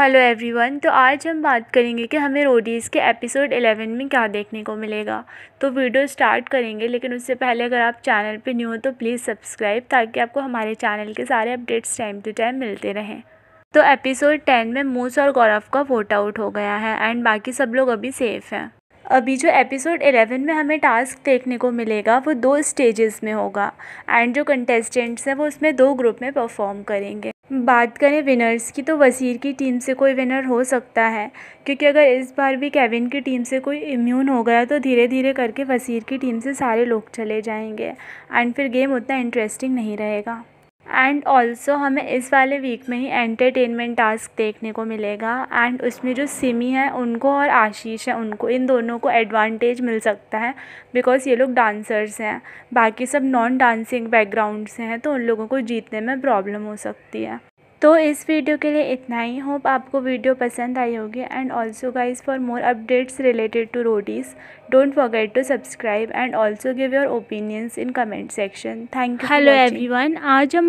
hello everyone तो आज हम बात करेंगे कि हमें रोडीज़ के एपिसोड 11 में क्या देखने को मिलेगा तो वीडियो स्टार्ट करेंगे लेकिन उससे पहले अगर आप चैनल पे न्यू हो तो प्लीज़ सब्सक्राइब ताकि आपको हमारे चैनल के सारे अपडेट्स टाइम टू टाइम मिलते रहें तो एपिसोड 10 में मूस और गौरव का वोट आउट हो गया है एंड बाकी सब लोग अभी सेफ़ हैं अभी जो एपिसोड 11 में हमें टास्क देखने को मिलेगा वो दो स्टेजेस में होगा एंड जो कंटेस्टेंट्स हैं वो उसमें दो ग्रुप में परफॉर्म करेंगे बात करें विनर्स की तो वसीर की टीम से कोई विनर हो सकता है क्योंकि अगर इस बार भी केविन की टीम से कोई इम्यून हो गया तो धीरे धीरे करके वसीर की टीम से सारे लोग चले जाएंगे एंड फिर गेम उतना इंटरेस्टिंग नहीं रहेगा एंड ऑल्सो हमें इस वाले वीक में ही एंटरटेनमेंट टास्क देखने को मिलेगा एंड उसमें जो सिमी है उनको और आशीष है उनको इन दोनों को एडवांटेज मिल सकता है बिकॉज़ ये लोग डांसर्स हैं बाकी सब नॉन डांसिंग बैकग्राउंड से हैं तो उन लोगों को जीतने में प्रॉब्लम हो सकती है तो इस वीडियो के लिए इतना ही होप आपको वीडियो पसंद आई होगी and also guys for more updates related to Roadies don't forget to subscribe and also give your opinions in comment section thank you hello everyone आज हम